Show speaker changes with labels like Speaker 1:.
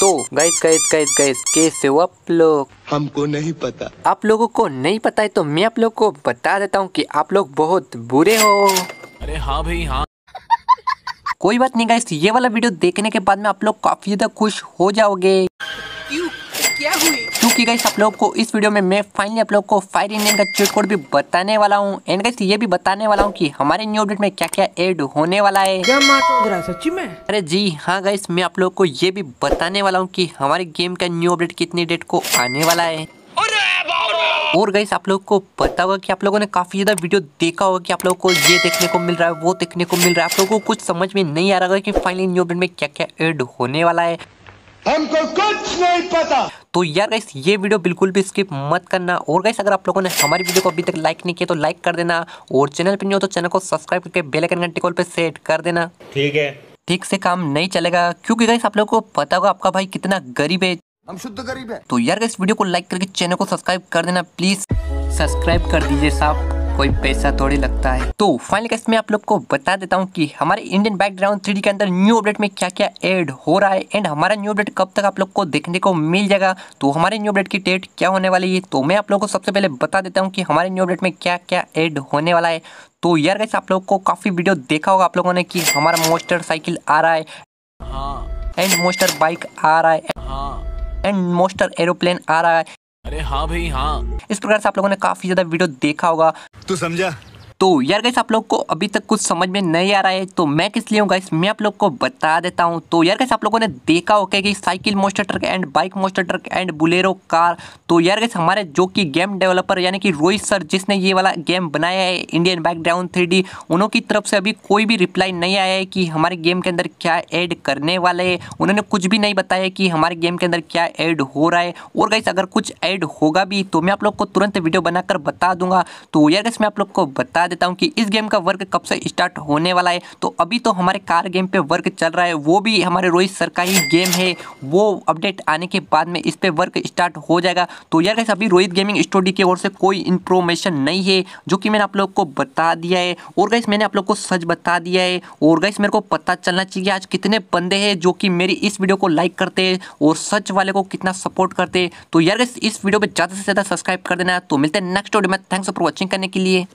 Speaker 1: तो guys guys guys guys कैसे हो आप लोग हमको नहीं पता आप लोगों को नहीं पता है तो मैं आप लोग को बता देता हूँ कि आप लोग बहुत बुरे हो अरे हाँ भाई हाँ कोई बात नहीं गाइस ये वाला वीडियो देखने के बाद में आप लोग काफी ज्यादा खुश हो जाओगे कि गई आप लोग को इस वीडियो में मैं फाइनली आप लोग को फायर इंडियन का चीट कोड भी बताने वाला हूँ एंड गई ये भी बताने वाला हूँ कि हमारे न्यू अपडेट में क्या क्या एड होने वाला है सच्ची में अरे जी हाँ गई मैं आप लोग को ये भी बताने वाला हूँ कि हमारे गेम का न्यू अपडेट कितनी डेट को आने वाला है और गई आप लोग को पता होगा कि आप लोगों ने काफ़ी ज़्यादा वीडियो देखा होगा कि आप लोगों को ये देखने को मिल रहा है वो देखने को मिल रहा है आप लोगों को कुछ समझ में नहीं आ रहा होगा कि फाइनली न्यू अपडेट में क्या क्या एड होने वाला है हमको कुछ नहीं पता तो यार गाइस ये वीडियो बिल्कुल भी स्किप मत करना और गाइस अगर आप लोगों ने हमारी वीडियो को अभी तक लाइक नहीं किया तो लाइक कर देना और चैनल पर नहीं हो तो चैनल को सब्सक्राइब करके बेलाइकन घंटे कॉल पर सेट कर देना ठीक है ठीक से काम नहीं चलेगा क्योंकि गाइस आप लोगों को पता होगा आपका भाई कितना गरीब है हम शुद्ध गरीब है तो यार गाइस वीडियो को लाइक करके चैनल को सब्सक्राइब कर देना प्लीज सब्सक्राइब कर दीजिए साहब कोई पैसा थोड़ी लगता है तो फाइनली कैसे मैं आप लोग को बता देता हूँ कि हमारे इंडियन बैकग्राउंड थ्री के अंदर न्यू अपडेट में क्या क्या एड हो रहा है एंड हमारा न्यू अपडेट कब तक आप लोग को देखने को मिल जाएगा तो हमारे न्यू अपडेट की डेट क्या होने वाली है तो मैं आप लोग को सबसे पहले बता देता हूँ कि हमारे न्यू अपडेट में क्या क्या एड होने वाला है तो यार कैसे आप लोग को काफ़ी वीडियो देखा होगा आप लोगों ने कि हमारा मोस्टर साइकिल आ रहा है एंड मोस्टर बाइक आ रहा है एंड मोस्टर एरोप्लेन आ रहा है अरे हाँ भाई हाँ इस प्रकार से आप लोगों ने काफी ज्यादा वीडियो देखा होगा तू समझा तो यार गैस आप लोग को अभी तक कुछ समझ में नहीं आ रहा है तो मैं किस लिए हूँ गाइस मैं आप लोग को बता देता हूँ तो यार गैस आप लोगों ने देखा होगा कि cycle monster truck and bike monster truck and Bolero car तो यार गैस हमारे जो कि गेम डेवलपर यानी कि रोहित सर जिसने ये वाला गेम बनाया है इंडियन बैकग्राउंड थ्री उन्हों की तरफ से अभी कोई भी रिप्लाई नहीं आया है कि हमारे गेम के अंदर क्या ऐड करने वाले है उन्होंने कुछ भी नहीं बताया कि हमारे गेम के अंदर क्या ऐड हो रहा है और गाइस अगर कुछ ऐड होगा भी तो मैं आप लोग को तुरंत वीडियो बनाकर बता दूंगा तो यार गैस मैं आप लोग को बता बता देता हूँ कि इस गेम का वर्क कब से स्टार्ट होने वाला है तो अभी तो हमारे कार गेम पे वर्क चल रहा है वो भी हमारे रोहित सर का ही गेम है वो अपडेट आने के बाद में इस पर वर्क स्टार्ट हो जाएगा तो यार कैसे अभी रोहित गेमिंग स्टोडी की ओर से कोई इन्फॉर्मेशन नहीं है जो कि मैंने आप लोग को बता दिया है और गैस मैंने आप लोग को सच बता दिया है और गैस मेरे को पता चलना चाहिए आज कितने बंदे हैं जो कि मेरी इस वीडियो को लाइक करते हैं और सच वाले को कितना सपोर्ट करते हैं तो यार इस वीडियो पर ज़्यादा से ज़्यादा सब्सक्राइब कर देना तो मिलते हैं नेक्स्ट वीडियो में थैंक्स फॉर वॉचिंग करने के लिए